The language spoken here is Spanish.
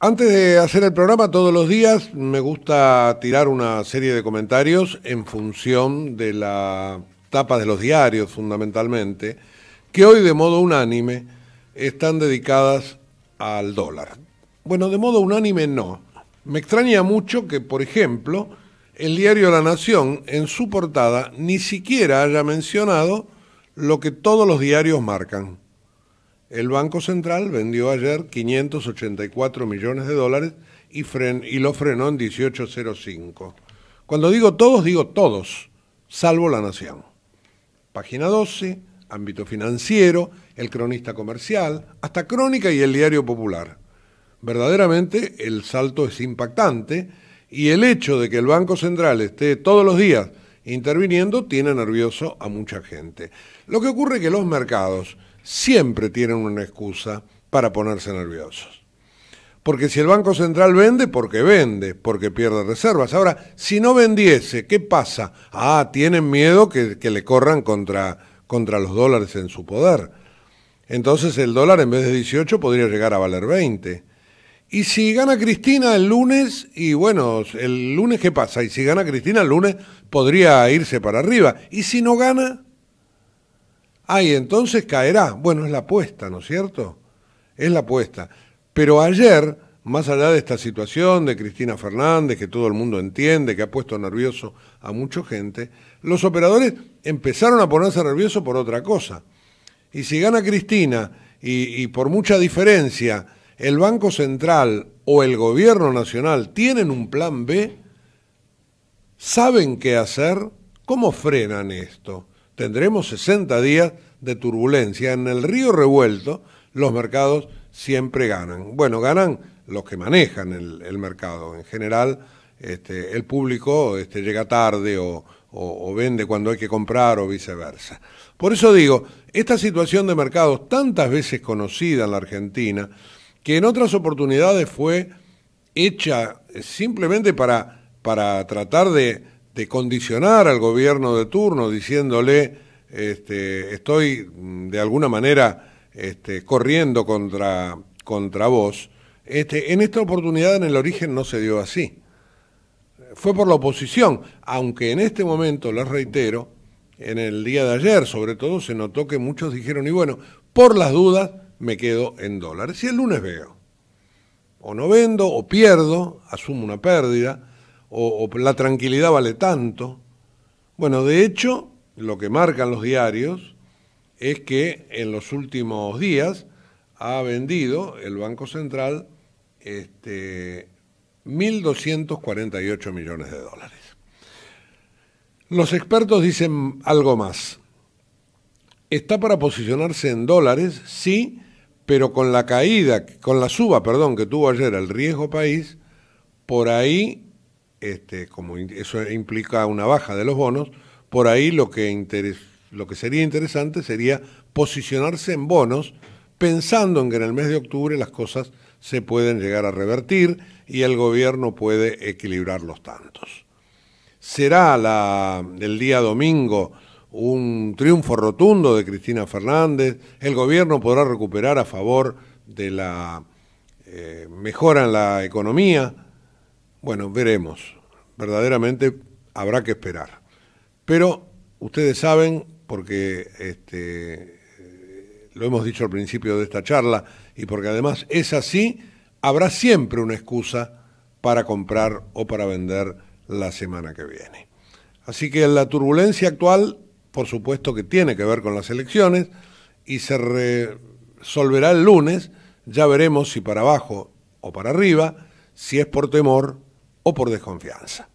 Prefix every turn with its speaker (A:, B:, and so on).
A: Antes de hacer el programa todos los días, me gusta tirar una serie de comentarios en función de la tapa de los diarios fundamentalmente, que hoy de modo unánime están dedicadas al dólar. Bueno, de modo unánime no. Me extraña mucho que, por ejemplo, el diario La Nación en su portada ni siquiera haya mencionado lo que todos los diarios marcan, el Banco Central vendió ayer 584 millones de dólares y, lo frenó en 1805. Cuando digo todos, digo todos, salvo la nación. Página 12, ámbito financiero, el cronista comercial, hasta crónica y el diario popular. Verdaderamente el salto es impactante y el hecho de que el Banco Central esté todos los días interviniendo tiene nervioso a mucha gente. Lo que ocurre es que los mercados, siempre tienen una excusa para ponerse nerviosos. Porque si el Banco Central vende, porque vende, porque pierde reservas. Ahora, si no vendiese, ¿qué pasa? Ah, tienen miedo que, le corran contra, contra los dólares en su poder. Entonces el dólar en vez de 18 podría llegar a valer 20. Y si gana Cristina el lunes, y bueno, el lunes qué pasa? Y si gana Cristina el lunes podría irse para arriba. Y si no gana, Ah, y entonces caerá. Bueno, es la apuesta, ¿no es cierto? Es la apuesta. Pero ayer, más allá de esta situación de Cristina Fernández, que todo el mundo entiende, que ha puesto nervioso a mucha gente, los operadores empezaron a ponerse nerviosos por otra cosa. Y si gana Cristina y, y por mucha diferencia el Banco Central o el Gobierno Nacional tienen un plan B, saben qué hacer, ¿cómo frenan esto? tendremos 60 días de turbulencia. En el río revuelto los mercados siempre ganan. Bueno, ganan los que manejan el, mercado. En general, este, el público este, llega tarde o, o vende cuando hay que comprar o viceversa. Por eso digo, esta situación de mercados tantas veces conocida en la Argentina, que en otras oportunidades fue hecha simplemente para, para tratar de de condicionar al gobierno de turno diciéndole este, estoy mm, de alguna manera este, corriendo contra, contra vos, este, en esta oportunidad en el origen no se dio así. Fue por la oposición, aunque en este momento, les reitero, en el día de ayer sobre todo se notó que muchos dijeron, y bueno, por las dudas me quedo en dólares. Y el lunes veo, o no vendo o pierdo, asumo una pérdida, o, la tranquilidad vale tanto. Bueno, de hecho, lo que marcan los diarios es que en los últimos días ha vendido el Banco Central este, 1.248 millones de dólares. Los expertos dicen algo más. Está para posicionarse en dólares, sí, pero con la caída, con la suba, perdón, que tuvo ayer el riesgo país, por ahí este, como eso implica una baja de los bonos, por ahí lo que, lo que sería interesante sería posicionarse en bonos pensando en que en el mes de octubre las cosas se pueden llegar a revertir y el gobierno puede equilibrar los tantos. ¿Será el día domingo un triunfo rotundo de Cristina Fernández? ¿El gobierno podrá recuperar a favor de la eh, mejora en la economía? Bueno, veremos. Verdaderamente habrá que esperar. Pero ustedes saben, porque este, eh, lo hemos dicho al principio de esta charla, y porque además es así, habrá siempre una excusa para comprar o para vender la semana que viene. Así que la turbulencia actual, por supuesto que tiene que ver con las elecciones, y se resolverá el lunes, ya veremos si para abajo o para arriba, si es por temor o por desconfianza.